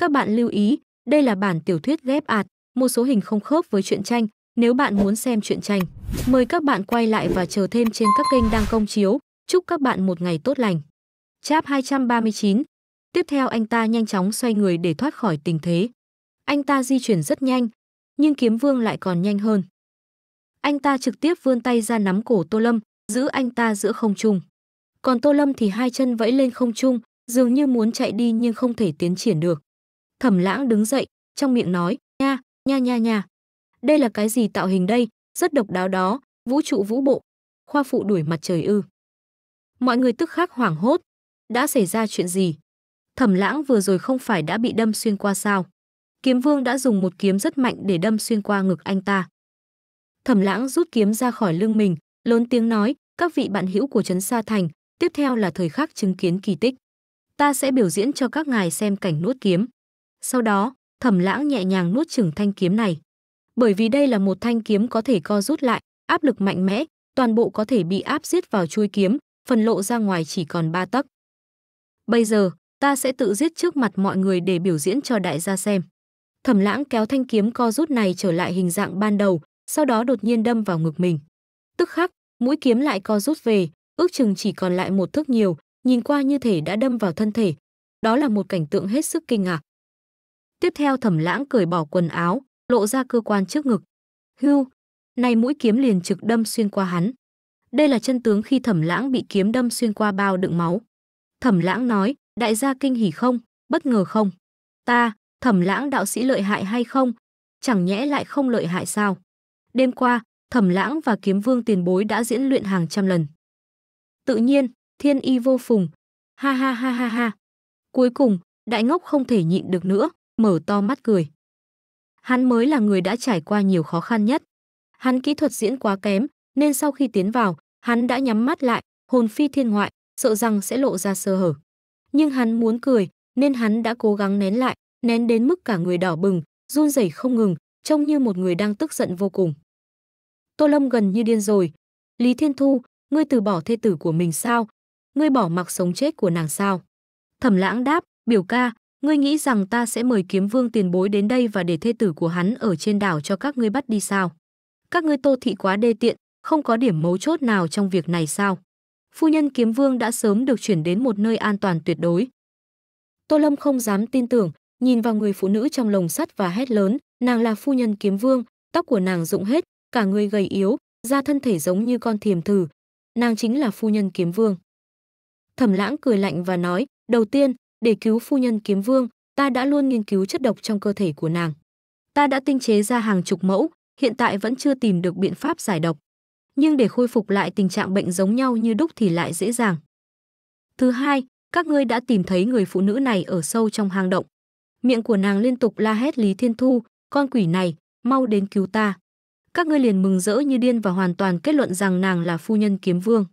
Các bạn lưu ý, đây là bản tiểu thuyết ghép ạt, một số hình không khớp với truyện tranh. Nếu bạn muốn xem truyện tranh, mời các bạn quay lại và chờ thêm trên các kênh đang công chiếu. Chúc các bạn một ngày tốt lành. Chap 239 Tiếp theo anh ta nhanh chóng xoay người để thoát khỏi tình thế. Anh ta di chuyển rất nhanh, nhưng kiếm vương lại còn nhanh hơn. Anh ta trực tiếp vươn tay ra nắm cổ Tô Lâm, giữ anh ta giữa không trung. Còn Tô Lâm thì hai chân vẫy lên không trung, dường như muốn chạy đi nhưng không thể tiến triển được. Thẩm Lãng đứng dậy, trong miệng nói, nha, nha nha nha. Đây là cái gì tạo hình đây, rất độc đáo đó, vũ trụ vũ bộ. Khoa phụ đuổi mặt trời ư. Mọi người tức khắc hoảng hốt. Đã xảy ra chuyện gì? Thẩm Lãng vừa rồi không phải đã bị đâm xuyên qua sao? Kiếm Vương đã dùng một kiếm rất mạnh để đâm xuyên qua ngực anh ta. Thẩm Lãng rút kiếm ra khỏi lưng mình, lớn tiếng nói, các vị bạn hữu của trấn Sa Thành, tiếp theo là thời khắc chứng kiến kỳ tích. Ta sẽ biểu diễn cho các ngài xem cảnh nuốt kiếm. Sau đó, thẩm lãng nhẹ nhàng nuốt chửng thanh kiếm này. Bởi vì đây là một thanh kiếm có thể co rút lại, áp lực mạnh mẽ, toàn bộ có thể bị áp giết vào chuôi kiếm, phần lộ ra ngoài chỉ còn ba tấc. Bây giờ, ta sẽ tự giết trước mặt mọi người để biểu diễn cho đại gia xem. Thẩm lãng kéo thanh kiếm co rút này trở lại hình dạng ban đầu, sau đó đột nhiên đâm vào ngực mình. Tức khắc, mũi kiếm lại co rút về, ước chừng chỉ còn lại một thước nhiều, nhìn qua như thể đã đâm vào thân thể. Đó là một cảnh tượng hết sức kinh ngạc. Tiếp theo thẩm lãng cởi bỏ quần áo, lộ ra cơ quan trước ngực. Hưu, này mũi kiếm liền trực đâm xuyên qua hắn. Đây là chân tướng khi thẩm lãng bị kiếm đâm xuyên qua bao đựng máu. Thẩm lãng nói, đại gia kinh hỉ không, bất ngờ không. Ta, thẩm lãng đạo sĩ lợi hại hay không, chẳng nhẽ lại không lợi hại sao. Đêm qua, thẩm lãng và kiếm vương tiền bối đã diễn luyện hàng trăm lần. Tự nhiên, thiên y vô phùng. Ha ha ha ha ha. Cuối cùng, đại ngốc không thể nhịn được nữa, mở to mắt cười. Hắn mới là người đã trải qua nhiều khó khăn nhất. Hắn kỹ thuật diễn quá kém, nên sau khi tiến vào, hắn đã nhắm mắt lại, hồn phi thiên ngoại, sợ rằng sẽ lộ ra sơ hở. Nhưng hắn muốn cười, nên hắn đã cố gắng nén lại, nén đến mức cả người đỏ bừng, run rẩy không ngừng, trông như một người đang tức giận vô cùng. Tô Lâm gần như điên rồi. Lý Thiên Thu, ngươi từ bỏ thê tử của mình sao? Ngươi bỏ mặc sống chết của nàng sao? Thẩm Lãng đáp, biểu ca, ngươi nghĩ rằng ta sẽ mời kiếm vương tiền bối đến đây và để thê tử của hắn ở trên đảo cho các ngươi bắt đi sao? Các ngươi tô thị quá đê tiện, không có điểm mấu chốt nào trong việc này sao? Phu nhân kiếm vương đã sớm được chuyển đến một nơi an toàn tuyệt đối. Tô Lâm không dám tin tưởng, nhìn vào người phụ nữ trong lồng sắt và hét lớn, nàng là phu nhân kiếm vương, tóc của nàng rụng hết, cả người gầy yếu, da thân thể giống như con thiềm thử. Nàng chính là phu nhân kiếm vương. Thẩm lãng cười lạnh và nói, đầu tiên, để cứu phu nhân kiếm vương, ta đã luôn nghiên cứu chất độc trong cơ thể của nàng. Ta đã tinh chế ra hàng chục mẫu, hiện tại vẫn chưa tìm được biện pháp giải độc. Nhưng để khôi phục lại tình trạng bệnh giống nhau như đúc thì lại dễ dàng. Thứ hai, các ngươi đã tìm thấy người phụ nữ này ở sâu trong hang động. Miệng của nàng liên tục la hét Lý Thiên Thu, con quỷ này, mau đến cứu ta. Các ngươi liền mừng rỡ như điên và hoàn toàn kết luận rằng nàng là phu nhân kiếm vương.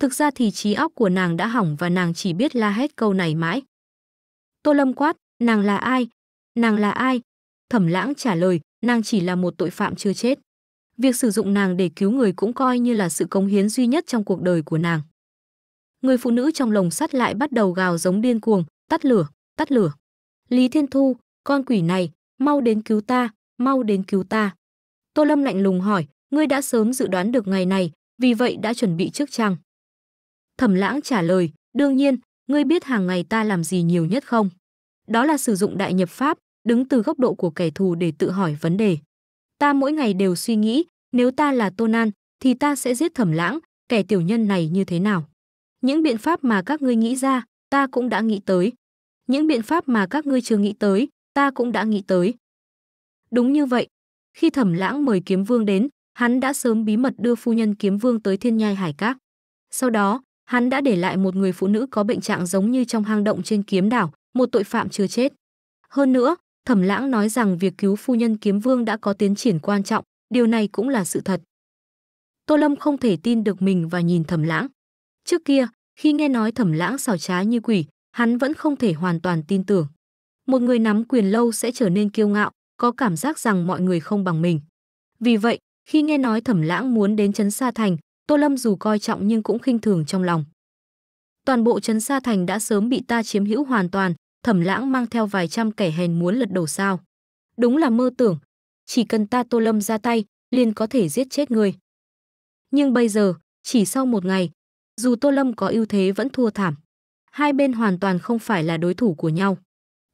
Thực ra thì trí óc của nàng đã hỏng và nàng chỉ biết la hét câu này mãi. Tô Lâm quát, nàng là ai? Nàng là ai? Thẩm Lãng trả lời, nàng chỉ là một tội phạm chưa chết. Việc sử dụng nàng để cứu người cũng coi như là sự cống hiến duy nhất trong cuộc đời của nàng. Người phụ nữ trong lồng sắt lại bắt đầu gào giống điên cuồng, tắt lửa, tắt lửa. Lý Thiên Thu, con quỷ này, mau đến cứu ta, mau đến cứu ta. Tô Lâm lạnh lùng hỏi, ngươi đã sớm dự đoán được ngày này, vì vậy đã chuẩn bị trước chăng? Thẩm Lãng trả lời, đương nhiên, ngươi biết hàng ngày ta làm gì nhiều nhất không? Đó là sử dụng đại nhập pháp, đứng từ góc độ của kẻ thù để tự hỏi vấn đề. Ta mỗi ngày đều suy nghĩ, nếu ta là tôn an, thì ta sẽ giết thẩm lãng, kẻ tiểu nhân này như thế nào? Những biện pháp mà các ngươi nghĩ ra, ta cũng đã nghĩ tới. Những biện pháp mà các ngươi chưa nghĩ tới, ta cũng đã nghĩ tới. Đúng như vậy, khi thẩm lãng mời kiếm vương đến, hắn đã sớm bí mật đưa phu nhân kiếm vương tới thiên nhai hải các. Sau đó, hắn đã để lại một người phụ nữ có bệnh trạng giống như trong hang động trên kiếm đảo, một tội phạm chưa chết. Hơn nữa, Thẩm Lãng nói rằng việc cứu phu nhân Kiếm Vương đã có tiến triển quan trọng, điều này cũng là sự thật. Tô Lâm không thể tin được mình và nhìn Thẩm Lãng. Trước kia, khi nghe nói Thẩm Lãng xảo trá như quỷ, hắn vẫn không thể hoàn toàn tin tưởng. Một người nắm quyền lâu sẽ trở nên kiêu ngạo, có cảm giác rằng mọi người không bằng mình. Vì vậy, khi nghe nói Thẩm Lãng muốn đến trấn Sa Thành, Tô Lâm dù coi trọng nhưng cũng khinh thường trong lòng. Toàn bộ trấn Sa Thành đã sớm bị ta chiếm hữu hoàn toàn, Thẩm Lãng mang theo vài trăm kẻ hèn muốn lật đổ sao? Đúng là mơ tưởng, chỉ cần ta Tô Lâm ra tay, liền có thể giết chết người. Nhưng bây giờ, chỉ sau một ngày, dù Tô Lâm có ưu thế vẫn thua thảm. Hai bên hoàn toàn không phải là đối thủ của nhau.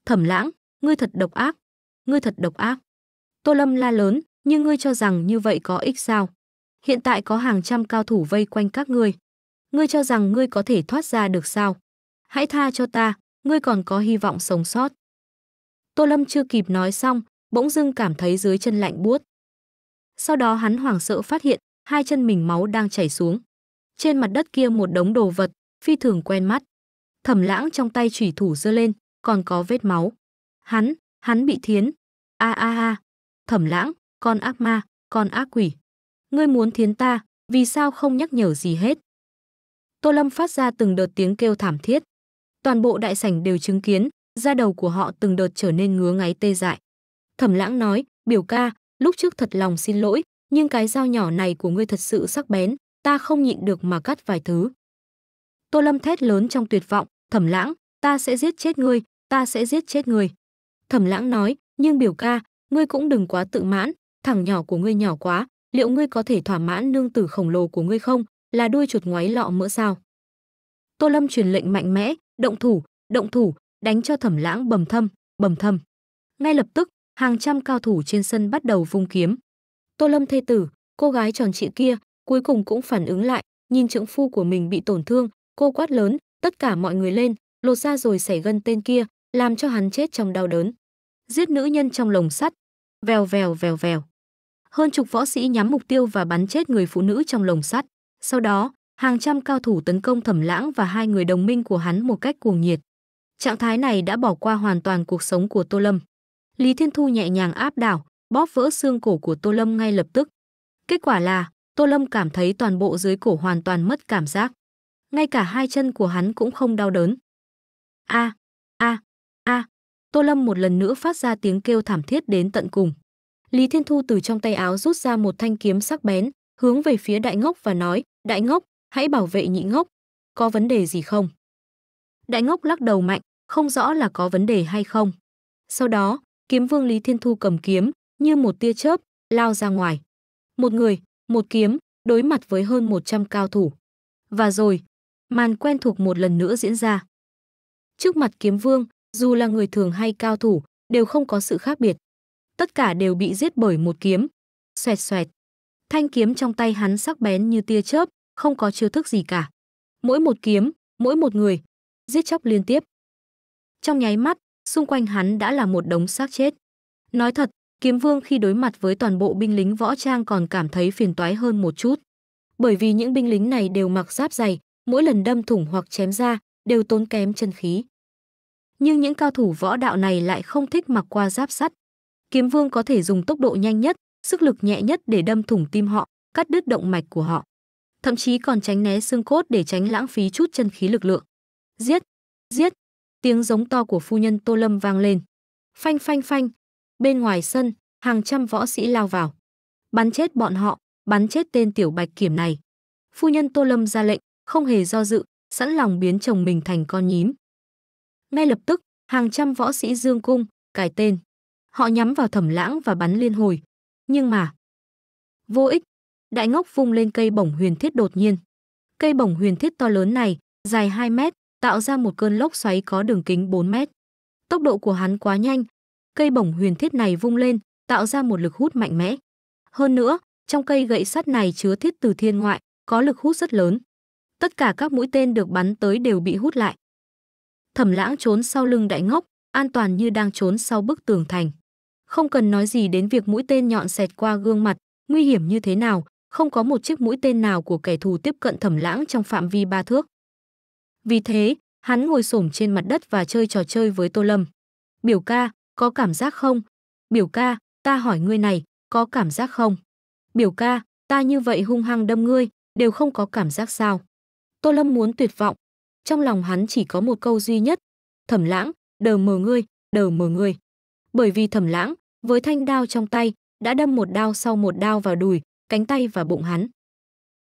Thẩm Lãng, ngươi thật độc ác, ngươi thật độc ác. Tô Lâm la lớn, nhưng ngươi cho rằng như vậy có ích sao? hiện tại có hàng trăm cao thủ vây quanh các ngươi. Ngươi cho rằng ngươi có thể thoát ra được sao? Hãy tha cho ta, ngươi còn có hy vọng sống sót. Tô Lâm chưa kịp nói xong, bỗng dưng cảm thấy dưới chân lạnh buốt. Sau đó hắn hoảng sợ phát hiện, hai chân mình máu đang chảy xuống. Trên mặt đất kia một đống đồ vật, phi thường quen mắt. Thẩm lãng trong tay chủy thủ giơ lên, còn có vết máu. Hắn, hắn bị thiến. A a a, thẩm lãng, con ác ma, con ác quỷ. Ngươi muốn thiến ta, vì sao không nhắc nhở gì hết? Tô Lâm phát ra từng đợt tiếng kêu thảm thiết. Toàn bộ đại sảnh đều chứng kiến, da đầu của họ từng đợt trở nên ngứa ngáy tê dại. Thẩm lãng nói, biểu ca, lúc trước thật lòng xin lỗi, nhưng cái dao nhỏ này của ngươi thật sự sắc bén, ta không nhịn được mà cắt vài thứ. Tô Lâm thét lớn trong tuyệt vọng, thẩm lãng, ta sẽ giết chết ngươi, ta sẽ giết chết ngươi. Thẩm lãng nói, nhưng biểu ca, ngươi cũng đừng quá tự mãn, thằng nhỏ của ngươi nhỏ quá, liệu ngươi có thể thỏa mãn nương tử khổng lồ của ngươi không, là đuôi chuột ngoáy lọ mỡ sao? Tô Lâm truyền lệnh mạnh mẽ, động thủ, động thủ, đánh cho Thẩm Lãng bầm thâm, bầm thâm. Ngay lập tức, hàng trăm cao thủ trên sân bắt đầu vung kiếm. Tô Lâm thê tử, cô gái tròn trịa kia, cuối cùng cũng phản ứng lại, nhìn trưởng phu của mình bị tổn thương, cô quát lớn, tất cả mọi người lên, lột ra rồi xẻ gân tên kia, làm cho hắn chết trong đau đớn. Giết nữ nhân trong lồng sắt. Vèo vèo vèo vèo. Hơn chục võ sĩ nhắm mục tiêu và bắn chết người phụ nữ trong lồng sắt. Sau đó, hàng trăm cao thủ tấn công Thẩm Lãng và hai người đồng minh của hắn một cách cuồng nhiệt. Trạng thái này đã bỏ qua hoàn toàn cuộc sống của Tô Lâm. Lý Thiên Thu nhẹ nhàng áp đảo, bóp vỡ xương cổ của Tô Lâm ngay lập tức. Kết quả là, Tô Lâm cảm thấy toàn bộ dưới cổ hoàn toàn mất cảm giác. Ngay cả hai chân của hắn cũng không đau đớn. A, a, a. Tô Lâm một lần nữa phát ra tiếng kêu thảm thiết đến tận cùng. Lý Thiên Thu từ trong tay áo rút ra một thanh kiếm sắc bén, hướng về phía đại ngốc và nói, đại ngốc, hãy bảo vệ nhị ngốc, có vấn đề gì không? Đại ngốc lắc đầu mạnh, không rõ là có vấn đề hay không. Sau đó, kiếm vương Lý Thiên Thu cầm kiếm, như một tia chớp, lao ra ngoài. Một người, một kiếm, đối mặt với hơn 100 cao thủ. Và rồi, màn quen thuộc một lần nữa diễn ra. Trước mặt kiếm vương, dù là người thường hay cao thủ, đều không có sự khác biệt tất cả đều bị giết bởi một kiếm. Xoẹt xoẹt. Thanh kiếm trong tay hắn sắc bén như tia chớp, không có chiêu thức gì cả. Mỗi một kiếm, mỗi một người, giết chóc liên tiếp. Trong nháy mắt, xung quanh hắn đã là một đống xác chết. Nói thật, Kiếm Vương khi đối mặt với toàn bộ binh lính võ trang còn cảm thấy phiền toái hơn một chút. Bởi vì những binh lính này đều mặc giáp dày, mỗi lần đâm thủng hoặc chém ra đều tốn kém chân khí. Nhưng những cao thủ võ đạo này lại không thích mặc qua giáp sắt, Kiếm Vương có thể dùng tốc độ nhanh nhất, sức lực nhẹ nhất để đâm thủng tim họ, cắt đứt động mạch của họ. Thậm chí còn tránh né xương cốt để tránh lãng phí chút chân khí lực lượng. Giết, giết. Tiếng giống to của phu nhân Tô Lâm vang lên. Phanh phanh phanh. Bên ngoài sân, hàng trăm võ sĩ lao vào. Bắn chết bọn họ, bắn chết tên tiểu bạch kiểm này. Phu nhân Tô Lâm ra lệnh, không hề do dự, sẵn lòng biến chồng mình thành con nhím. Ngay lập tức, hàng trăm võ sĩ dương cung, cải tên, Họ nhắm vào thẩm lãng và bắn liên hồi. Nhưng mà... Vô ích. Đại ngốc vung lên cây bổng huyền thiết đột nhiên. Cây bổng huyền thiết to lớn này, dài 2 mét, tạo ra một cơn lốc xoáy có đường kính 4 mét. Tốc độ của hắn quá nhanh. Cây bổng huyền thiết này vung lên, tạo ra một lực hút mạnh mẽ. Hơn nữa, trong cây gậy sắt này chứa thiết từ thiên ngoại, có lực hút rất lớn. Tất cả các mũi tên được bắn tới đều bị hút lại. Thẩm lãng trốn sau lưng đại ngốc, an toàn như đang trốn sau bức tường thành. Không cần nói gì đến việc mũi tên nhọn xẹt qua gương mặt, nguy hiểm như thế nào, không có một chiếc mũi tên nào của kẻ thù tiếp cận thẩm lãng trong phạm vi ba thước. Vì thế, hắn ngồi xổm trên mặt đất và chơi trò chơi với Tô Lâm. Biểu ca, có cảm giác không? Biểu ca, ta hỏi ngươi này, có cảm giác không? Biểu ca, ta như vậy hung hăng đâm ngươi, đều không có cảm giác sao? Tô Lâm muốn tuyệt vọng. Trong lòng hắn chỉ có một câu duy nhất. Thẩm lãng, đờ mờ ngươi, đờ mờ ngươi. Bởi vì thẩm lãng, với thanh đao trong tay, đã đâm một đao sau một đao vào đùi, cánh tay và bụng hắn.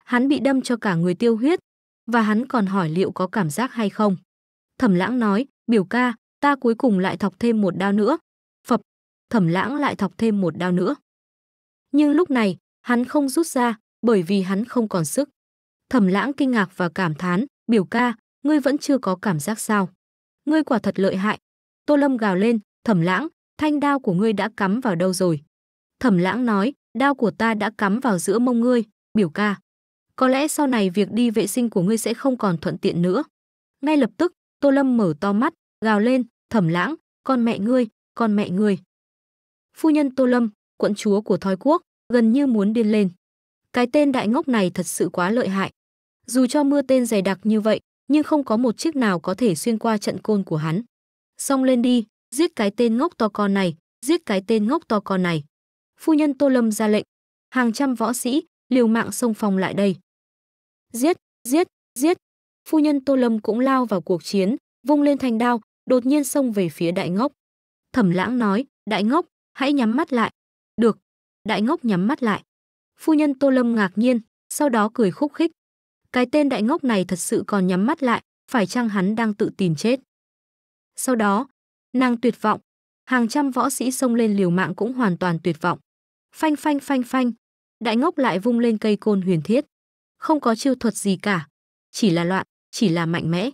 Hắn bị đâm cho cả người tiêu huyết, và hắn còn hỏi liệu có cảm giác hay không. Thẩm lãng nói, biểu ca, ta cuối cùng lại thọc thêm một đao nữa. Phập, thẩm lãng lại thọc thêm một đao nữa. Nhưng lúc này, hắn không rút ra, bởi vì hắn không còn sức. Thẩm lãng kinh ngạc và cảm thán, biểu ca, ngươi vẫn chưa có cảm giác sao. Ngươi quả thật lợi hại. Tô Lâm gào lên, thẩm lãng, thanh đao của ngươi đã cắm vào đâu rồi? Thẩm lãng nói, đao của ta đã cắm vào giữa mông ngươi, biểu ca. Có lẽ sau này việc đi vệ sinh của ngươi sẽ không còn thuận tiện nữa. Ngay lập tức, Tô Lâm mở to mắt, gào lên, thẩm lãng, con mẹ ngươi, con mẹ ngươi. Phu nhân Tô Lâm, quận chúa của thói quốc, gần như muốn điên lên. Cái tên đại ngốc này thật sự quá lợi hại. Dù cho mưa tên dày đặc như vậy, nhưng không có một chiếc nào có thể xuyên qua trận côn của hắn. Xong lên đi, Giết cái tên ngốc to con này, giết cái tên ngốc to con này. Phu nhân Tô Lâm ra lệnh. Hàng trăm võ sĩ, liều mạng xông phòng lại đây. Giết, giết, giết. Phu nhân Tô Lâm cũng lao vào cuộc chiến, vung lên thanh đao, đột nhiên xông về phía đại ngốc. Thẩm lãng nói, đại ngốc, hãy nhắm mắt lại. Được. Đại ngốc nhắm mắt lại. Phu nhân Tô Lâm ngạc nhiên, sau đó cười khúc khích. Cái tên đại ngốc này thật sự còn nhắm mắt lại, phải chăng hắn đang tự tìm chết. Sau đó, Nàng tuyệt vọng, hàng trăm võ sĩ xông lên liều mạng cũng hoàn toàn tuyệt vọng. Phanh phanh phanh phanh, đại ngốc lại vung lên cây côn huyền thiết. Không có chiêu thuật gì cả, chỉ là loạn, chỉ là mạnh mẽ.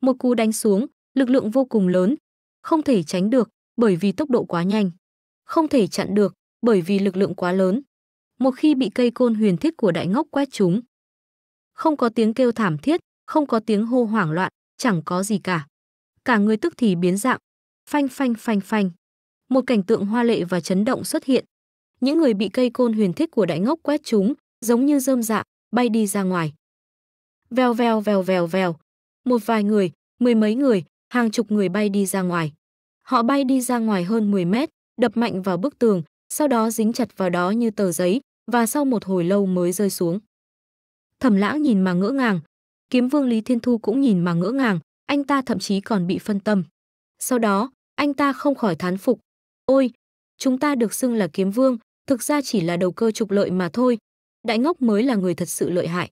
Một cú đánh xuống, lực lượng vô cùng lớn, không thể tránh được bởi vì tốc độ quá nhanh, không thể chặn được bởi vì lực lượng quá lớn. Một khi bị cây côn huyền thiết của đại ngốc quét chúng, không có tiếng kêu thảm thiết, không có tiếng hô hoảng loạn, chẳng có gì cả. Cả người tức thì biến dạng, Phanh phanh phanh phanh. Một cảnh tượng hoa lệ và chấn động xuất hiện. Những người bị cây côn huyền thích của đại ngốc quét chúng, giống như rơm dạ, bay đi ra ngoài. Vèo vèo vèo vèo vèo. Một vài người, mười mấy người, hàng chục người bay đi ra ngoài. Họ bay đi ra ngoài hơn 10 mét, đập mạnh vào bức tường, sau đó dính chặt vào đó như tờ giấy, và sau một hồi lâu mới rơi xuống. Thẩm lãng nhìn mà ngỡ ngàng, kiếm vương Lý Thiên Thu cũng nhìn mà ngỡ ngàng, anh ta thậm chí còn bị phân tâm. Sau đó, anh ta không khỏi thán phục. Ôi, chúng ta được xưng là kiếm vương, thực ra chỉ là đầu cơ trục lợi mà thôi. Đại ngốc mới là người thật sự lợi hại.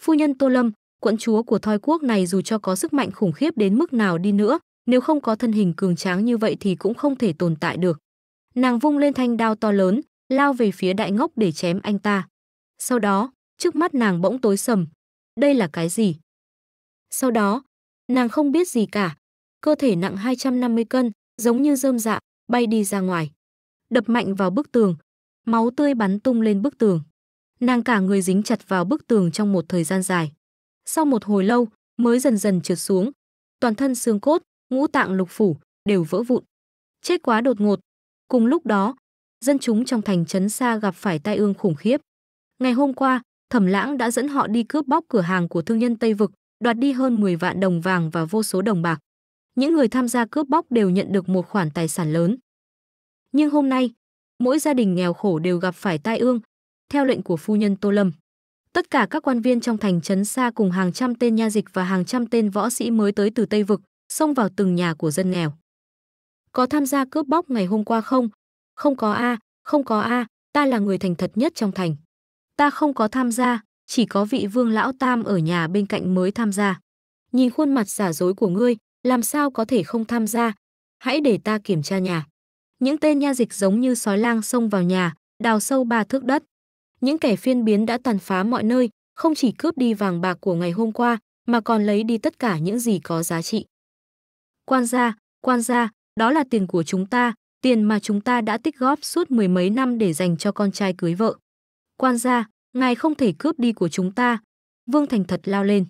Phu nhân Tô Lâm, quận chúa của thoi quốc này dù cho có sức mạnh khủng khiếp đến mức nào đi nữa, nếu không có thân hình cường tráng như vậy thì cũng không thể tồn tại được. Nàng vung lên thanh đao to lớn, lao về phía đại ngốc để chém anh ta. Sau đó, trước mắt nàng bỗng tối sầm. Đây là cái gì? Sau đó, nàng không biết gì cả, cơ thể nặng 250 cân, giống như rơm dạ, bay đi ra ngoài. Đập mạnh vào bức tường, máu tươi bắn tung lên bức tường. Nàng cả người dính chặt vào bức tường trong một thời gian dài. Sau một hồi lâu, mới dần dần trượt xuống. Toàn thân xương cốt, ngũ tạng lục phủ đều vỡ vụn. Chết quá đột ngột. Cùng lúc đó, dân chúng trong thành trấn xa gặp phải tai ương khủng khiếp. Ngày hôm qua, Thẩm Lãng đã dẫn họ đi cướp bóc cửa hàng của thương nhân Tây vực, đoạt đi hơn 10 vạn đồng vàng và vô số đồng bạc những người tham gia cướp bóc đều nhận được một khoản tài sản lớn. Nhưng hôm nay, mỗi gia đình nghèo khổ đều gặp phải tai ương, theo lệnh của phu nhân Tô Lâm. Tất cả các quan viên trong thành trấn xa cùng hàng trăm tên nha dịch và hàng trăm tên võ sĩ mới tới từ Tây Vực, xông vào từng nhà của dân nghèo. Có tham gia cướp bóc ngày hôm qua không? Không có A, không có A, ta là người thành thật nhất trong thành. Ta không có tham gia, chỉ có vị vương lão tam ở nhà bên cạnh mới tham gia. Nhìn khuôn mặt giả dối của ngươi, làm sao có thể không tham gia. Hãy để ta kiểm tra nhà. Những tên nha dịch giống như sói lang xông vào nhà, đào sâu ba thước đất. Những kẻ phiên biến đã tàn phá mọi nơi, không chỉ cướp đi vàng bạc của ngày hôm qua, mà còn lấy đi tất cả những gì có giá trị. Quan gia, quan gia, đó là tiền của chúng ta, tiền mà chúng ta đã tích góp suốt mười mấy năm để dành cho con trai cưới vợ. Quan gia, ngài không thể cướp đi của chúng ta. Vương Thành thật lao lên.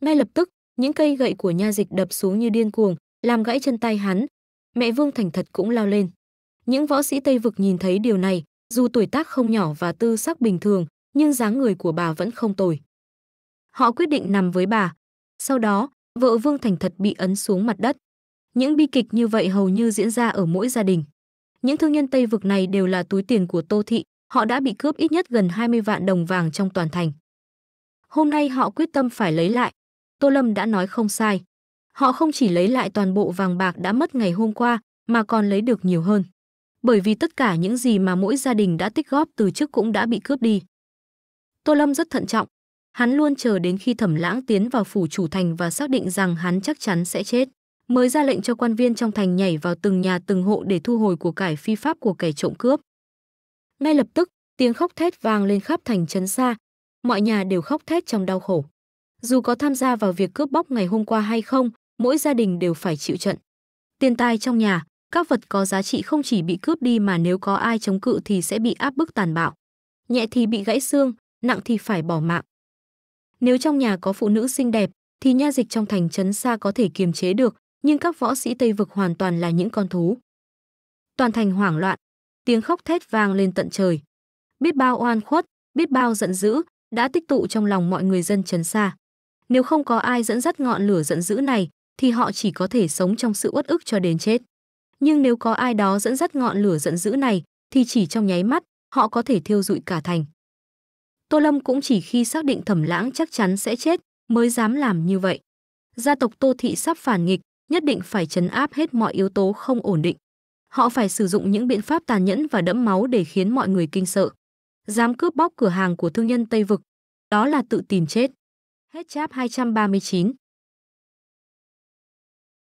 Ngay lập tức, những cây gậy của nha dịch đập xuống như điên cuồng, làm gãy chân tay hắn. Mẹ Vương Thành thật cũng lao lên. Những võ sĩ Tây vực nhìn thấy điều này, dù tuổi tác không nhỏ và tư sắc bình thường, nhưng dáng người của bà vẫn không tồi. Họ quyết định nằm với bà. Sau đó, vợ Vương Thành thật bị ấn xuống mặt đất. Những bi kịch như vậy hầu như diễn ra ở mỗi gia đình. Những thương nhân Tây vực này đều là túi tiền của Tô Thị, họ đã bị cướp ít nhất gần 20 vạn đồng vàng trong toàn thành. Hôm nay họ quyết tâm phải lấy lại, Tô Lâm đã nói không sai. Họ không chỉ lấy lại toàn bộ vàng bạc đã mất ngày hôm qua, mà còn lấy được nhiều hơn. Bởi vì tất cả những gì mà mỗi gia đình đã tích góp từ trước cũng đã bị cướp đi. Tô Lâm rất thận trọng. Hắn luôn chờ đến khi Thẩm Lãng tiến vào phủ chủ thành và xác định rằng hắn chắc chắn sẽ chết, mới ra lệnh cho quan viên trong thành nhảy vào từng nhà từng hộ để thu hồi của cải phi pháp của kẻ trộm cướp. Ngay lập tức, tiếng khóc thét vang lên khắp thành trấn xa, mọi nhà đều khóc thét trong đau khổ. Dù có tham gia vào việc cướp bóc ngày hôm qua hay không, mỗi gia đình đều phải chịu trận. Tiền tài trong nhà, các vật có giá trị không chỉ bị cướp đi mà nếu có ai chống cự thì sẽ bị áp bức tàn bạo. Nhẹ thì bị gãy xương, nặng thì phải bỏ mạng. Nếu trong nhà có phụ nữ xinh đẹp, thì nha dịch trong thành trấn xa có thể kiềm chế được, nhưng các võ sĩ Tây vực hoàn toàn là những con thú. Toàn thành hoảng loạn, tiếng khóc thét vang lên tận trời. Biết bao oan khuất, biết bao giận dữ, đã tích tụ trong lòng mọi người dân trấn xa. Nếu không có ai dẫn dắt ngọn lửa giận dữ này, thì họ chỉ có thể sống trong sự uất ức cho đến chết. Nhưng nếu có ai đó dẫn dắt ngọn lửa giận dữ này, thì chỉ trong nháy mắt, họ có thể thiêu dụi cả thành. Tô Lâm cũng chỉ khi xác định Thẩm Lãng chắc chắn sẽ chết mới dám làm như vậy. Gia tộc Tô thị sắp phản nghịch, nhất định phải chấn áp hết mọi yếu tố không ổn định. Họ phải sử dụng những biện pháp tàn nhẫn và đẫm máu để khiến mọi người kinh sợ. Dám cướp bóc cửa hàng của thương nhân Tây vực, đó là tự tìm chết. Hết cháp 239